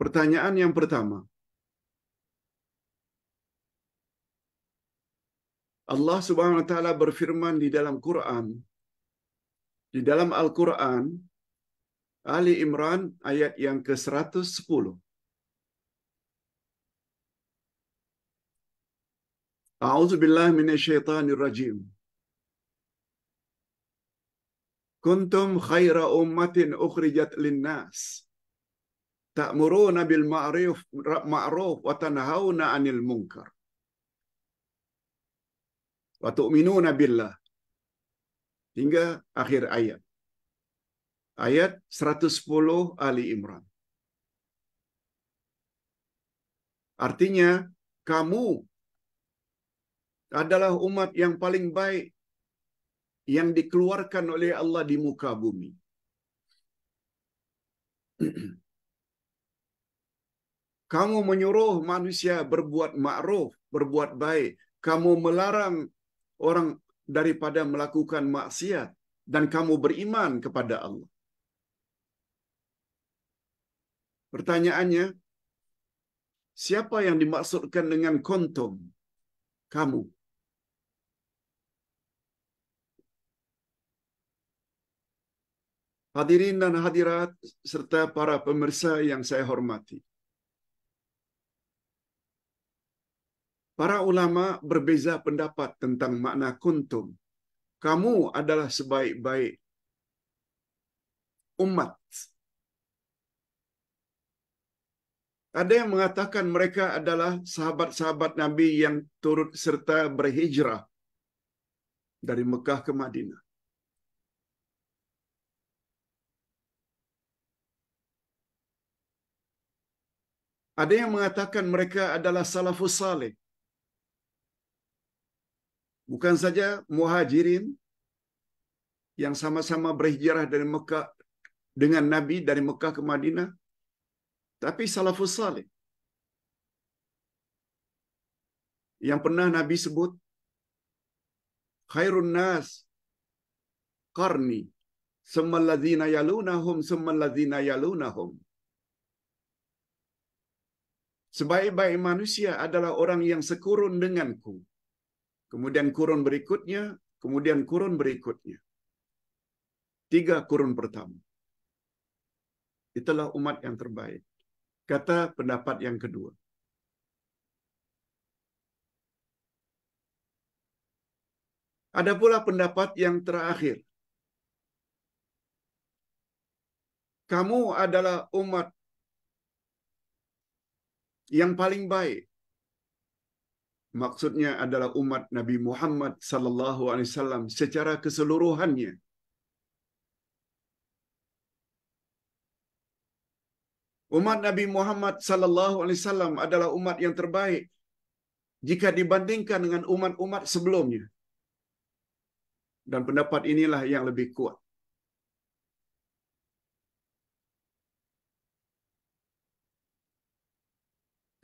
Pertanyaan yang pertama. Allah Subhanahu wa taala berfirman di dalam Quran di dalam Al-Quran Ali Imran ayat yang ke-110 A'udzu billahi minasyaitonir rajim Kuntum khaira ummatin ukhrijat nas." ta'muruna bil ma'ruf ma'ruf wa tanhauna 'anil munkar wa tu'minuna billah hingga akhir ayat ayat 110 Ali Imran artinya kamu adalah umat yang paling baik yang dikeluarkan oleh Allah di muka bumi Kamu menyuruh manusia berbuat ma'ruf, berbuat baik. Kamu melarang orang daripada melakukan maksiat. Dan kamu beriman kepada Allah. Pertanyaannya, siapa yang dimaksudkan dengan kontum? Kamu. Hadirin dan hadirat serta para pemirsa yang saya hormati. Para ulama berbeza pendapat tentang makna kuntum. Kamu adalah sebaik-baik umat. Ada yang mengatakan mereka adalah sahabat-sahabat Nabi yang turut serta berhijrah dari Mekah ke Madinah. Ada yang mengatakan mereka adalah salafus salih. Bukan saja muhajirin yang sama-sama berhijrah dari Mekah dengan Nabi dari Mekah ke Madinah, tapi salafus salih Yang pernah Nabi sebut khairun nas qarni summa yalunahum summa yalunahum sebaik-baik manusia adalah orang yang sekurun denganku kemudian kurun berikutnya, kemudian kurun berikutnya. Tiga kurun pertama. Itulah umat yang terbaik. Kata pendapat yang kedua. Ada pula pendapat yang terakhir. Kamu adalah umat yang paling baik maksudnya adalah umat Nabi Muhammad sallallahu alaihi wasallam secara keseluruhannya. Umat Nabi Muhammad sallallahu alaihi wasallam adalah umat yang terbaik jika dibandingkan dengan umat-umat sebelumnya. Dan pendapat inilah yang lebih kuat.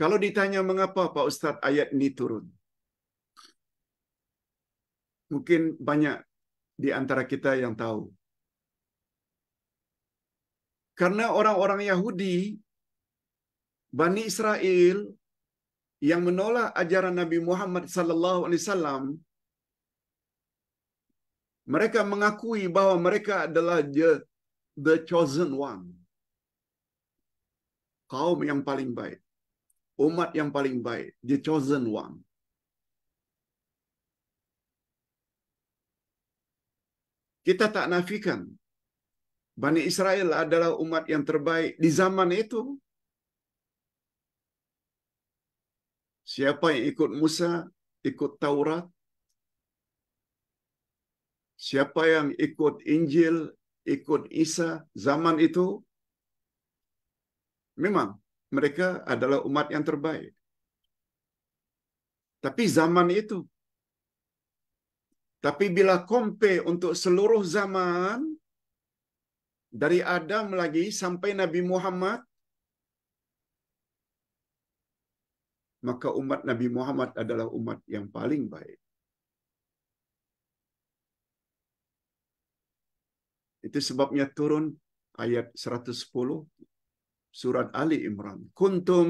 Kalau ditanya mengapa Pak Ustadz ayat ini turun, mungkin banyak di antara kita yang tahu. Karena orang-orang Yahudi, Bani Israel yang menolak ajaran Nabi Muhammad SAW, mereka mengakui bahwa mereka adalah the chosen one. Kaum yang paling baik umat yang paling baik, the chosen one. Kita tak nafikan Bani Israel adalah umat yang terbaik di zaman itu. Siapa yang ikut Musa, ikut Taurat. Siapa yang ikut Injil, ikut Isa zaman itu. Memang mereka adalah umat yang terbaik. Tapi zaman itu. Tapi bila compare untuk seluruh zaman, dari Adam lagi sampai Nabi Muhammad, maka umat Nabi Muhammad adalah umat yang paling baik. Itu sebabnya turun ayat 110 surat Ali Imran. Kuntum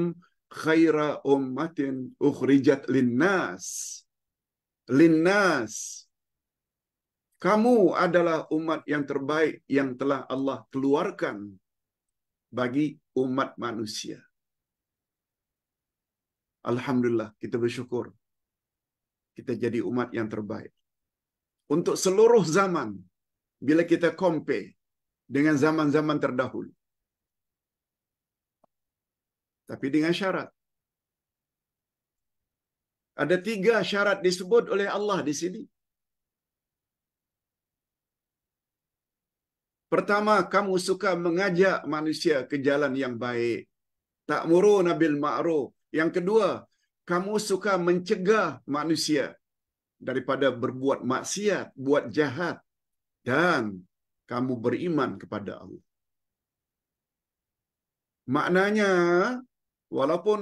khaira ummatin ukhrijat linnas. Linnas. Kamu adalah umat yang terbaik yang telah Allah keluarkan bagi umat manusia. Alhamdulillah, kita bersyukur. Kita jadi umat yang terbaik. Untuk seluruh zaman, bila kita compare dengan zaman-zaman terdahulu, Tapi dengan syarat. Ada tiga syarat disebut oleh Allah di sini. Pertama, kamu suka mengajak manusia ke jalan yang baik. Tak muru nabil ma'ru. Yang kedua, kamu suka mencegah manusia daripada berbuat maksiat, buat jahat. Dan kamu beriman kepada Allah. Maknanya, walaupun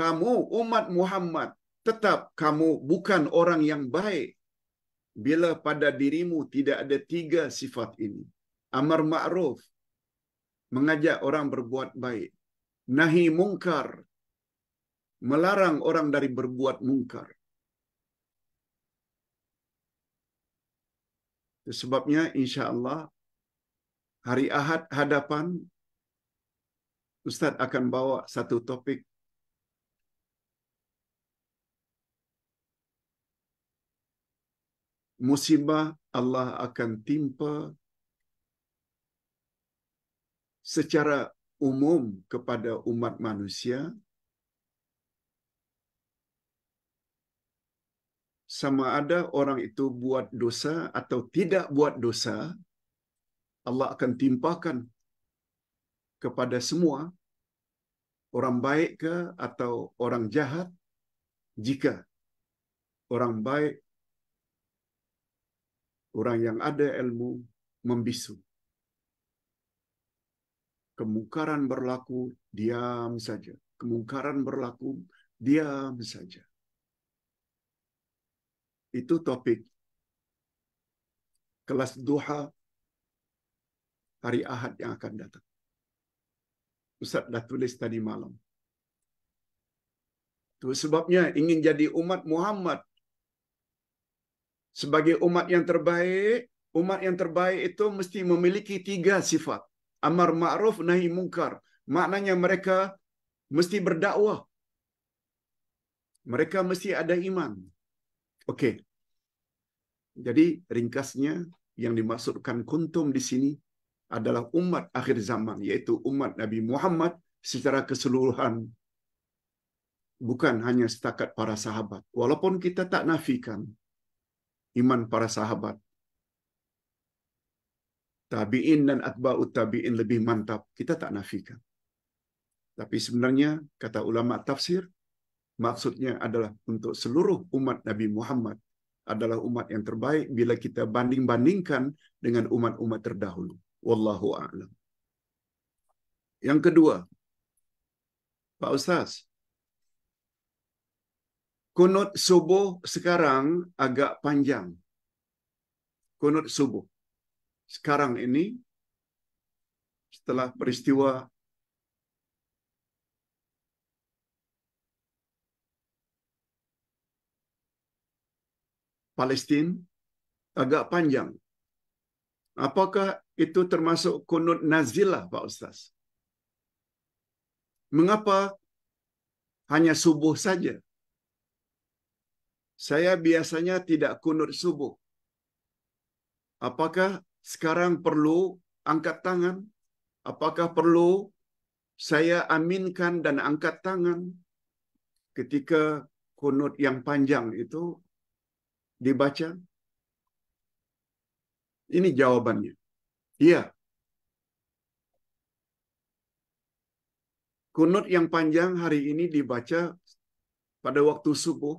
kamu umat Muhammad tetap kamu bukan orang yang baik bila pada dirimu tidak ada tiga sifat ini amar ma'ruf mengajak orang berbuat baik nahi mungkar melarang orang dari berbuat mungkar sebabnya insyaallah hari Ahad hadapan Ustadz akan bawa satu topik musibah Allah akan timpa secara umum kepada umat manusia sama ada orang itu buat dosa atau tidak buat dosa Allah akan timpakan kepada semua orang baik ke atau orang jahat jika orang baik orang yang ada ilmu membisu kemungkaran berlaku diam saja kemungkaran berlaku diam saja itu topik kelas duha hari Ahad yang akan datang Ustaz dah tulis tadi malam. Itu sebabnya ingin jadi umat Muhammad. Sebagai umat yang terbaik, umat yang terbaik itu mesti memiliki tiga sifat. Amar ma'ruf nahi mungkar. Maknanya mereka mesti berdakwah. Mereka mesti ada iman. Okey. Jadi ringkasnya yang dimaksudkan kuntum di sini adalah umat akhir zaman, yaitu umat Nabi Muhammad secara keseluruhan. Bukan hanya setakat para sahabat. Walaupun kita tak nafikan iman para sahabat. Tabi'in dan atba'u tabi'in lebih mantap. Kita tak nafikan. Tapi sebenarnya, kata ulama tafsir, maksudnya adalah untuk seluruh umat Nabi Muhammad adalah umat yang terbaik bila kita banding-bandingkan dengan umat-umat terdahulu. Wallahu a'lam. Yang kedua, Pak Ustaz, kunut subuh sekarang agak panjang. Kunut subuh. Sekarang ini, setelah peristiwa Palestin agak panjang Apakah itu termasuk kunut nazilah Pak Ustaz? Mengapa hanya subuh saja? Saya biasanya tidak kunut subuh. Apakah sekarang perlu angkat tangan? Apakah perlu saya aminkan dan angkat tangan ketika kunut yang panjang itu dibaca? Ini jawabannya. Iya. Kunut yang panjang hari ini dibaca pada waktu subuh.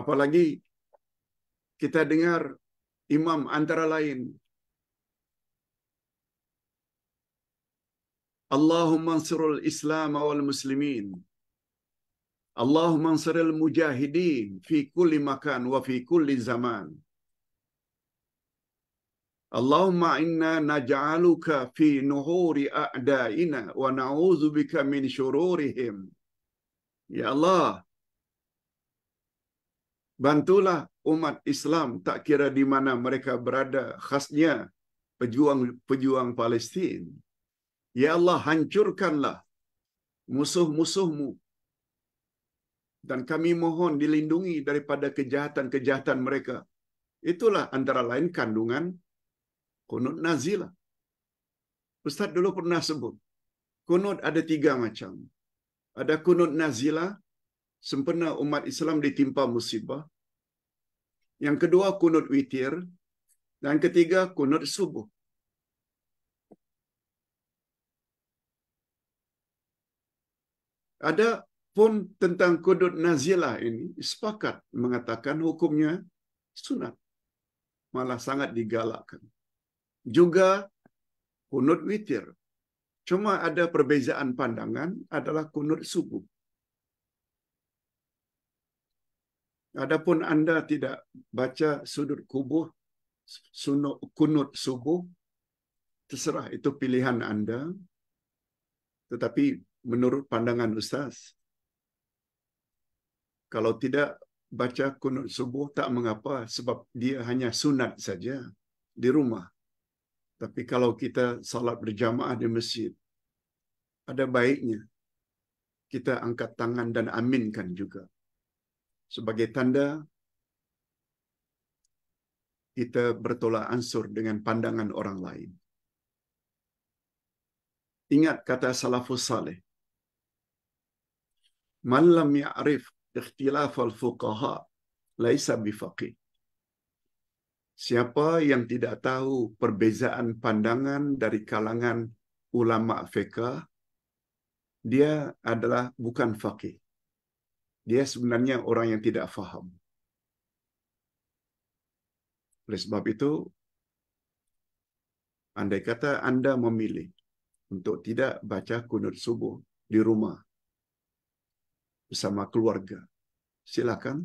Apalagi kita dengar imam antara lain Allahumma ansurul Islam wal muslimin Allahumma ansiril mujahidin fi kulli makan wa fi kulli zaman. Allahumma inna naj'aluka fi nuhuri a'da'ina wa na'udzu bika min syururihim. Ya Allah. Bantulah umat Islam tak kira di mana mereka berada, khasnya pejuang-pejuang Palestin. Ya Allah, hancurkanlah musuh-musuhmu dan kami mohon dilindungi daripada kejahatan-kejahatan mereka. Itulah antara lain kandungan kunut nazilah. Ustaz dulu pernah sebut, kunut ada tiga macam. Ada kunut nazilah, sempena umat Islam ditimpa musibah. Yang kedua kunut witir. Dan ketiga kunut subuh. Ada pun tentang kudut nazilah ini sepakat mengatakan hukumnya sunat. Malah sangat digalakkan. Juga kunut witir. Cuma ada perbezaan pandangan adalah kunut subuh. Adapun anda tidak baca sudut kubuh, sunut, kunut subuh, terserah itu pilihan anda. Tetapi menurut pandangan Ustaz, Kalau tidak baca kunut subuh tak mengapa sebab dia hanya sunat saja di rumah. Tapi kalau kita salat berjamaah di masjid, ada baiknya kita angkat tangan dan aminkan juga. Sebagai tanda kita bertolak ansur dengan pandangan orang lain. Ingat kata Salafus Saleh. Man lam ya'rif اختلاف الفقهاء ليس بفقيه Siapa yang tidak tahu perbezaan pandangan dari kalangan ulama fiqh, dia adalah bukan faqih. Dia sebenarnya orang yang tidak faham. Oleh sebab itu, andai kata anda memilih untuk tidak baca kunut subuh di rumah, bersama keluarga. Silakan.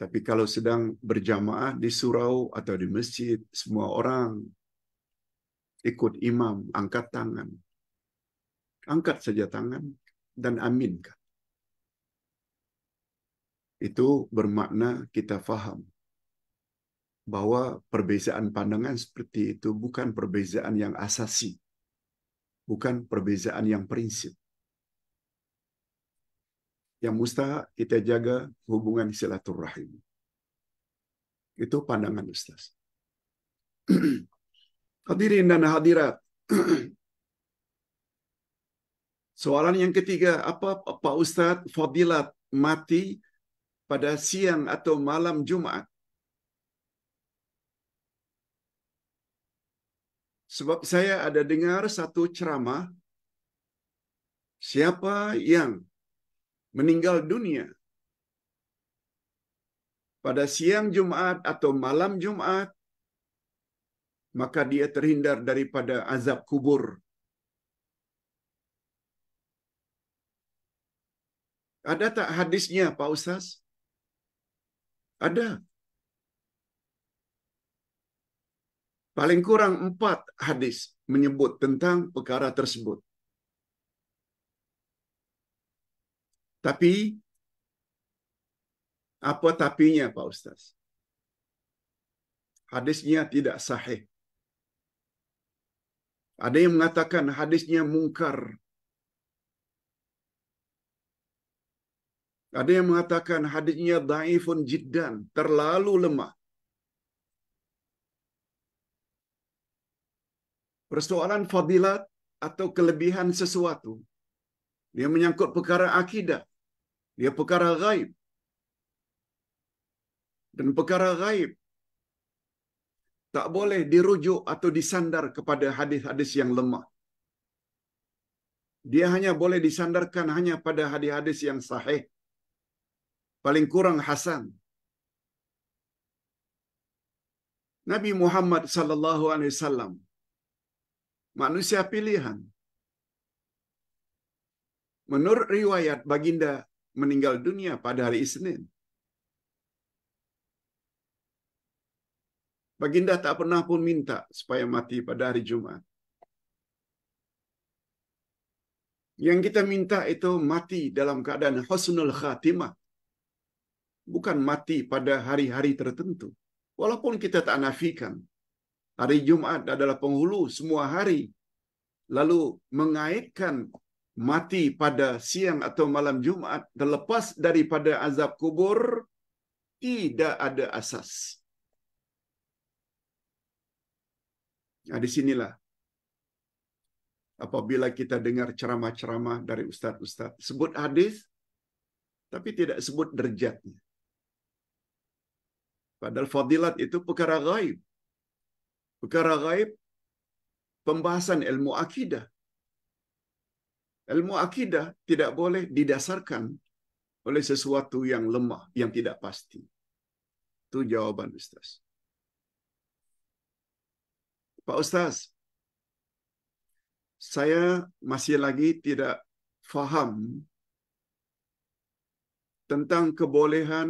Tapi kalau sedang berjamaah di surau atau di masjid, semua orang ikut imam, angkat tangan. Angkat saja tangan dan aminkan. Itu bermakna kita faham bahwa perbezaan pandangan seperti itu bukan perbezaan yang asasi, bukan perbezaan yang prinsip. Yang mustahak kita jaga hubungan silaturahim. Itu pandangan Ustaz. Hadirin dan hadirat. Soalan yang ketiga, apa Pak Ustadz Fadilat mati pada siang atau malam Jumat? Sebab saya ada dengar satu ceramah, siapa yang meninggal dunia. Pada siang Jumat atau malam Jumat, maka dia terhindar daripada azab kubur. Ada tak hadisnya Pak Ustaz? Ada. Paling kurang empat hadis menyebut tentang perkara tersebut. Tapi apa tapinya Pak Ustaz? Hadisnya tidak sahih. Ada yang mengatakan hadisnya mungkar. Ada yang mengatakan hadisnya daifun jiddan, terlalu lemah. Persoalan fadilat atau kelebihan sesuatu. Dia menyangkut perkara akidah. Dia perkara gaib. Dan perkara gaib tak boleh dirujuk atau disandar kepada hadis-hadis yang lemah. Dia hanya boleh disandarkan hanya pada hadis-hadis yang sahih. Paling kurang hasan. Nabi Muhammad sallallahu alaihi wasallam manusia pilihan. Menurut riwayat baginda meninggal dunia pada hari Isnin. Baginda tak pernah pun minta supaya mati pada hari Jumat. Yang kita minta itu mati dalam keadaan husnul khatimah. Bukan mati pada hari-hari tertentu. Walaupun kita tak nafikan. Hari Jumat adalah penghulu semua hari. Lalu mengaitkan mati pada siang atau malam Jumat terlepas daripada azab kubur tidak ada asas. Nah, di sinilah apabila kita dengar ceramah-ceramah dari ustaz-ustaz sebut hadis tapi tidak sebut derjatnya. Padahal fadilat itu perkara gaib. Perkara gaib pembahasan ilmu akidah Ilmu akidah tidak boleh didasarkan oleh sesuatu yang lemah, yang tidak pasti. Itu jawaban Ustaz. Pak Ustaz, saya masih lagi tidak faham tentang kebolehan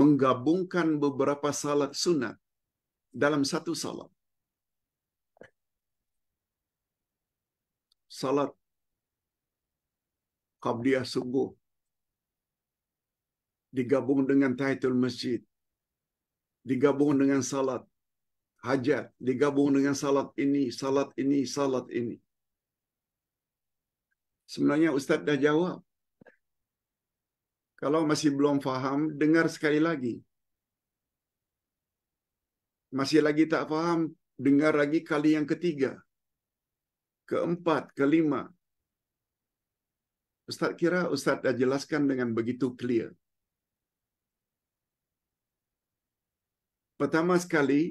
menggabungkan beberapa salat sunat dalam satu salat. salat Qabliyah subuh digabung dengan tahiyatul masjid digabung dengan salat hajat digabung dengan salat ini salat ini salat ini sebenarnya ustaz dah jawab kalau masih belum faham dengar sekali lagi masih lagi tak faham dengar lagi kali yang ketiga keempat, kelima. Ustaz kira Ustaz dah jelaskan dengan begitu clear. Pertama sekali,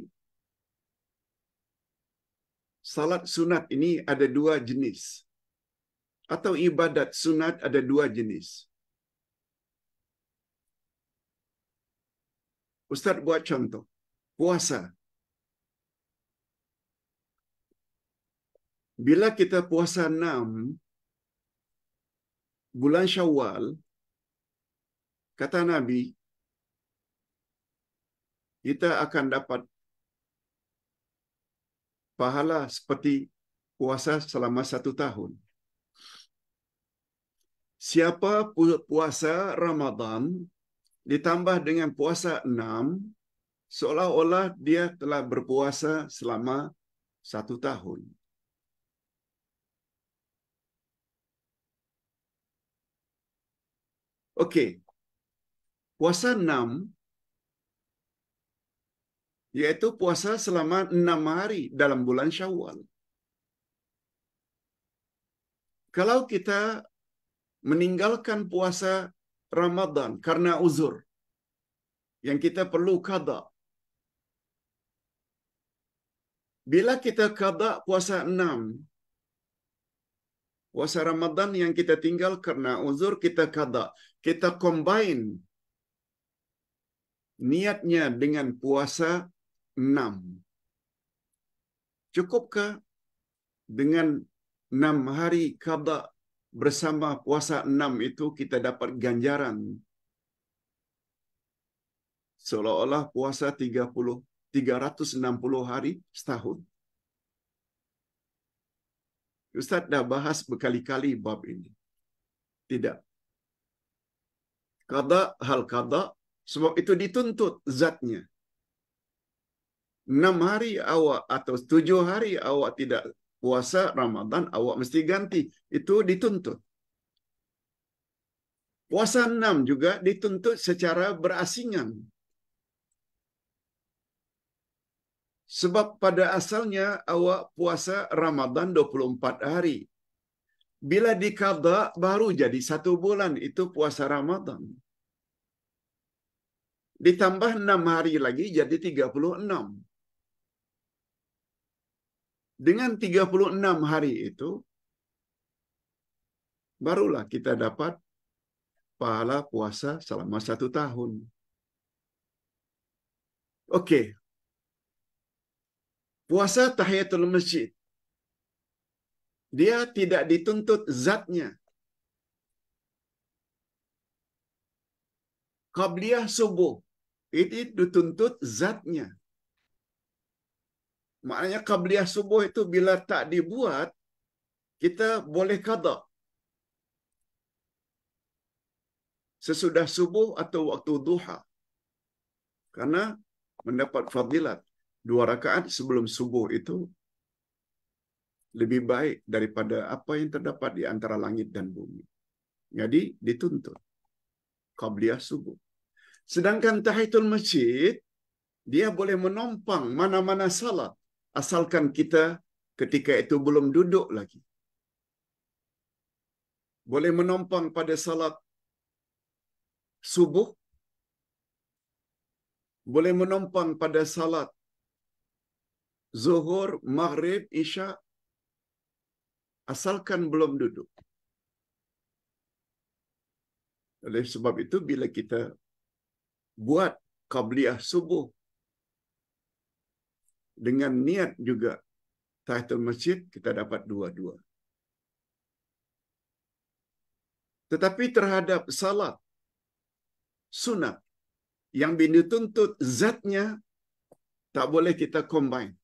salat sunat ini ada dua jenis. Atau ibadat sunat ada dua jenis. Ustaz buat contoh. Puasa Bila kita puasa enam bulan Syawal, kata Nabi, kita akan dapat pahala seperti puasa selama satu tahun. Siapa puasa Ramadan ditambah dengan puasa enam, seolah-olah dia telah berpuasa selama satu tahun. Okey. Puasa enam, yaitu puasa selama enam hari dalam bulan Syawal. Kalau kita meninggalkan puasa Ramadan karena uzur, yang kita perlu kada. Bila kita kada puasa enam, puasa Ramadan yang kita tinggal karena uzur kita kada kita combine niatnya dengan puasa enam. Cukupkah dengan enam hari kaba bersama puasa enam itu kita dapat ganjaran seolah-olah puasa 30 360 hari setahun. Ustaz dah bahas berkali-kali bab ini. Tidak kada hal kada sebab itu dituntut zatnya. Enam hari awak atau tujuh hari awak tidak puasa Ramadan, awak mesti ganti. Itu dituntut. Puasa enam juga dituntut secara berasingan. Sebab pada asalnya awak puasa Ramadan 24 hari. Bila dikada baru jadi satu bulan itu puasa Ramadan. Ditambah enam hari lagi jadi 36. Dengan 36 hari itu, barulah kita dapat pahala puasa selama satu tahun. Oke, okay. puasa tahiyatul masjid dia tidak dituntut zatnya. Qabliyah subuh. itu dituntut zatnya. Maknanya qabliyah subuh itu bila tak dibuat, kita boleh kata Sesudah subuh atau waktu duha. Karena mendapat fadilat. Dua rakaat sebelum subuh itu lebih baik daripada apa yang terdapat di antara langit dan bumi. Jadi dituntut. Qabliyah subuh. Sedangkan tahitul masjid, dia boleh menompang mana-mana salat. Asalkan kita ketika itu belum duduk lagi. Boleh menompang pada salat subuh. Boleh menompang pada salat zuhur, maghrib, isya, asalkan belum duduk. Oleh sebab itu bila kita buat kabliah subuh dengan niat juga tahiyatul masjid kita dapat dua-dua. Tetapi terhadap salat sunat yang tuntut zatnya tak boleh kita combine.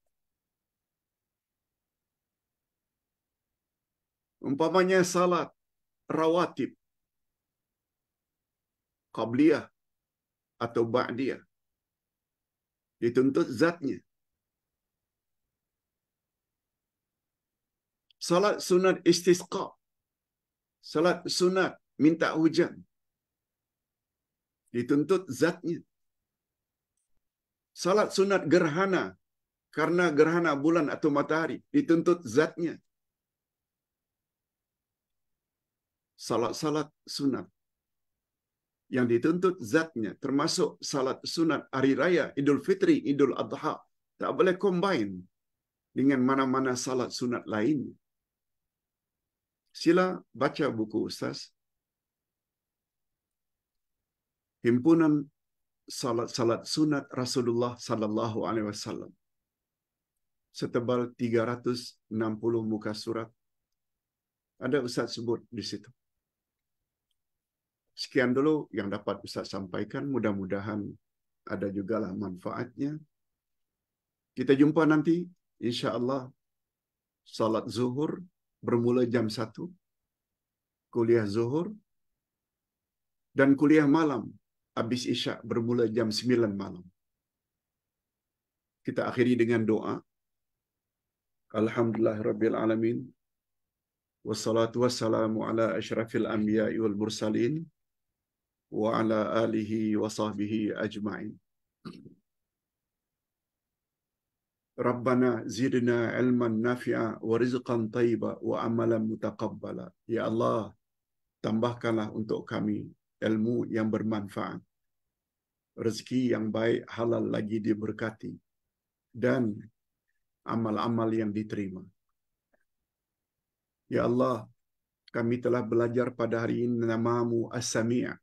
Umpamanya salat rawatib, qabliyah atau ba'diyah. Dituntut zatnya. Salat sunat istisqa. Salat sunat minta hujan. Dituntut zatnya. Salat sunat gerhana karena gerhana bulan atau matahari dituntut zatnya. salat-salat sunat yang dituntut zatnya, termasuk salat sunat hari raya, Idul Fitri, Idul Adha, tak boleh combine dengan mana-mana salat sunat lain. Sila baca buku Ustaz. Himpunan salat-salat sunat Rasulullah sallallahu alaihi wasallam. Setebal 360 muka surat. Ada Ustaz sebut di situ. Sekian dulu yang dapat Ustaz sampaikan. Mudah-mudahan ada juga lah manfaatnya. Kita jumpa nanti, insya Allah. Salat zuhur bermula jam 1. Kuliah zuhur. Dan kuliah malam, habis isya bermula jam 9 malam. Kita akhiri dengan doa. Alhamdulillah Rabbil Alamin. Wassalatu wassalamu ala ashrafil anbiya wal mursalin wa ala alihi wa sahbihi ajma'in. Rabbana zidna ilman nafi'a wa rizqan tayyiba wa amalan mutaqabbala. Ya Allah, tambahkanlah untuk kami ilmu yang bermanfaat. Rezeki yang baik halal lagi diberkati. Dan amal-amal yang diterima. Ya Allah, kami telah belajar pada hari ini namamu as samiah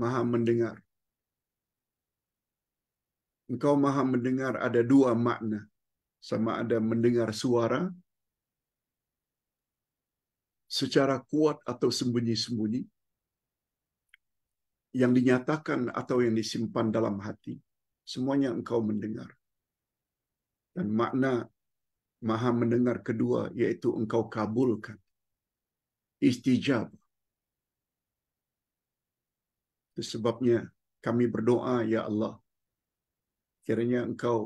maha mendengar. Engkau maha mendengar ada dua makna. Sama ada mendengar suara secara kuat atau sembunyi-sembunyi yang dinyatakan atau yang disimpan dalam hati. Semuanya engkau mendengar. Dan makna maha mendengar kedua yaitu engkau kabulkan. Istijab itu sebabnya kami berdoa, Ya Allah, kiranya Engkau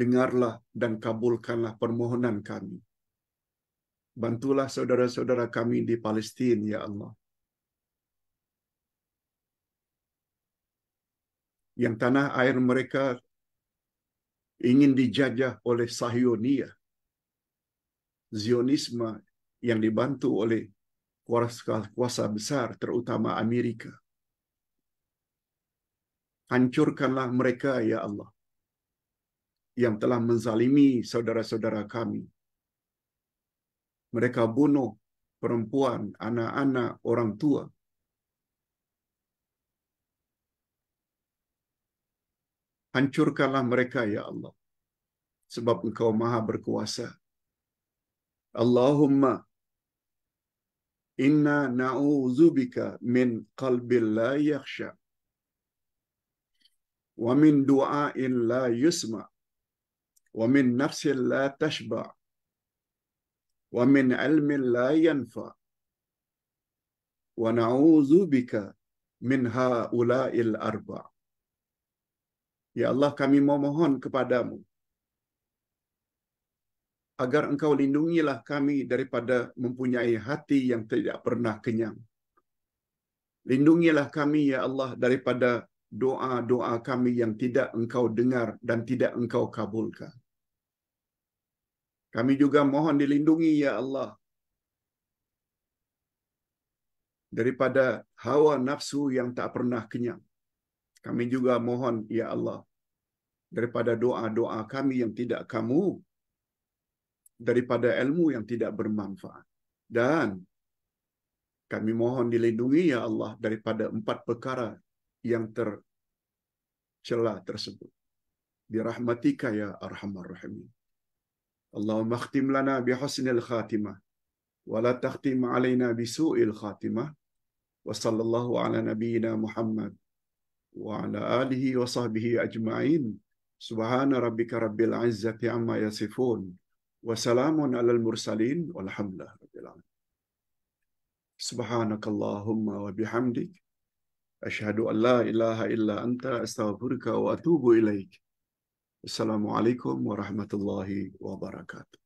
dengarlah dan kabulkanlah permohonan kami. Bantulah saudara-saudara kami di Palestina, Ya Allah. Yang tanah air mereka ingin dijajah oleh Sahionia Zionisme yang dibantu oleh kuasa-kuasa besar terutama Amerika. Hancurkanlah mereka ya Allah yang telah menzalimi saudara-saudara kami. Mereka bunuh perempuan, anak-anak, orang tua. Hancurkanlah mereka, ya Allah. Sebab engkau maha berkuasa. Allahumma إنا نعوذ بك من قلب لا يخشى ومن دعاء لا يسمع ومن نفس لا تشبع ومن علم لا ينفع ونعوذ بك من هؤلاء الأربع يا الله kami memohon kepadamu agar engkau lindungilah kami daripada mempunyai hati yang tidak pernah kenyang. Lindungilah kami, ya Allah, daripada doa-doa kami yang tidak engkau dengar dan tidak engkau kabulkan. Kami juga mohon dilindungi, ya Allah, daripada hawa nafsu yang tak pernah kenyang. Kami juga mohon, ya Allah, daripada doa-doa kami yang tidak kamu daripada ilmu yang tidak bermanfaat. Dan kami mohon dilindungi ya Allah daripada empat perkara yang tercela tersebut. Dirahmatika ya Arhamar Rahimin. Allahumma akhtim lana bi husnil khatimah wa la takhtim alaina bi su'il khatimah wa sallallahu ala nabiyyina Muhammad wa ala alihi wa sahbihi ajma'in subhana rabbika rabbil izzati amma yasifun وسلام على المرسلين والحمد لله رب العالمين سبحانك اللهم وبحمدك أشهد أن لا إله إلا أنت أستغفرك وأتوب إليك السلام عليكم ورحمة الله وبركاته